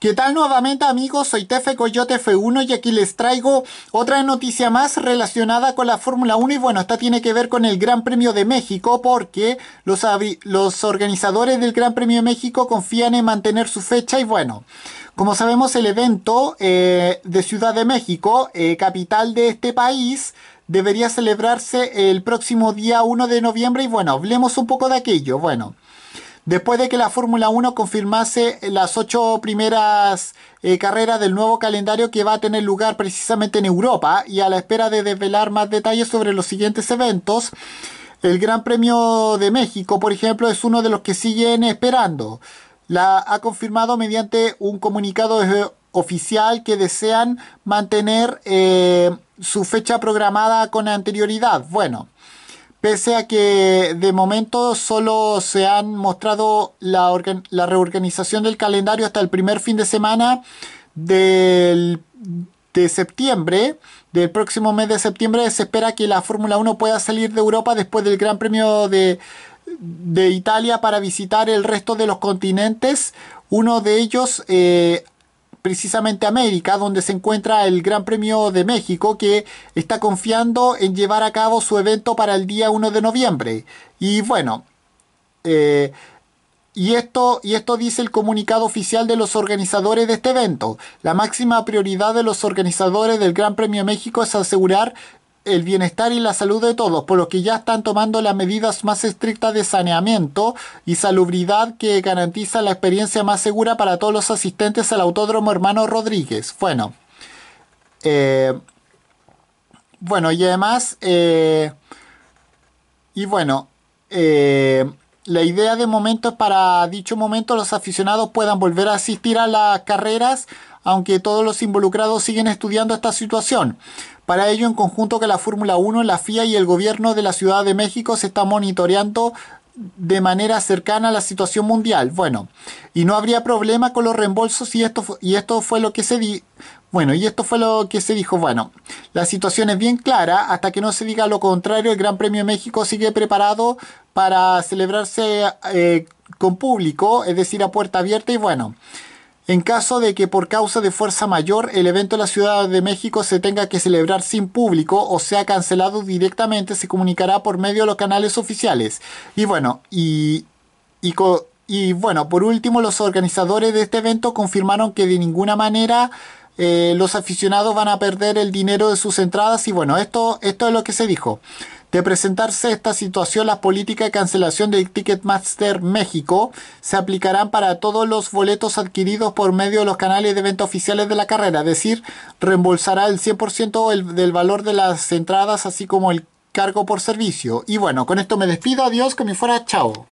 ¿Qué tal nuevamente amigos? Soy Tefe Coyote F1 y aquí les traigo otra noticia más relacionada con la Fórmula 1 y bueno, esta tiene que ver con el Gran Premio de México porque los, organizadores del Gran Premio de México confían en mantener su fecha y bueno, como sabemos el evento eh, de Ciudad de México, eh, capital de este país, debería celebrarse el próximo día 1 de noviembre y bueno, hablemos un poco de aquello, bueno. Después de que la Fórmula 1 confirmase las ocho primeras eh, carreras del nuevo calendario que va a tener lugar precisamente en Europa y a la espera de desvelar más detalles sobre los siguientes eventos, el Gran Premio de México, por ejemplo, es uno de los que siguen esperando. La ha confirmado mediante un comunicado eh, oficial que desean mantener eh, su fecha programada con anterioridad. Bueno pese a que de momento solo se han mostrado la, reorganización del calendario hasta el primer fin de semana de septiembre, del próximo mes de septiembre, se espera que la Fórmula 1 pueda salir de Europa después del Gran Premio de, Italia para visitar el resto de los continentes. Uno de ellos eh, precisamente América, donde se encuentra el Gran Premio de México, que está confiando en llevar a cabo su evento para el día 1 de noviembre. Y bueno, eh, y esto, y esto dice el comunicado oficial de los organizadores de este evento. La máxima prioridad de los organizadores del Gran Premio de México es asegurar el bienestar y la salud de todos, por lo que ya están tomando las medidas más estrictas de saneamiento y salubridad que garantiza la experiencia más segura para todos los asistentes al Autódromo Hermano Rodríguez. Bueno, eh, bueno, y además, eh, y bueno, eh, la idea de momento es para dicho momento los aficionados puedan volver a asistir a las carreras, aunque todos los involucrados siguen estudiando esta situación. Para ello, en conjunto con la Fórmula 1, la FIA y el gobierno de la Ciudad de México se está monitoreando de manera cercana a la situación mundial. Bueno, y no habría problema con los reembolsos y esto, y esto fue lo que se di bueno, y esto fue lo que se dijo. Bueno, la situación es bien clara. Hasta que no se diga lo contrario, el Gran Premio de México sigue preparado para celebrarse eh, con público, es decir, a puerta abierta. Y bueno, en caso de que por causa de fuerza mayor el evento en la Ciudad de México se tenga que celebrar sin público o sea cancelado directamente, se comunicará por medio de los canales oficiales. Y bueno, y, y, y bueno, por último, los organizadores de este evento confirmaron que de ninguna manera eh, los aficionados van a perder el dinero de sus entradas y bueno, esto, esto es lo que se dijo. De presentarse esta situación, las políticas de cancelación del Ticketmaster México se aplicarán para todos los boletos adquiridos por medio de los canales de venta oficiales de la carrera, es decir, reembolsará el 100% del valor de las entradas, así como el cargo por servicio. Y bueno, con esto me despido, adiós, que me fuera, chao.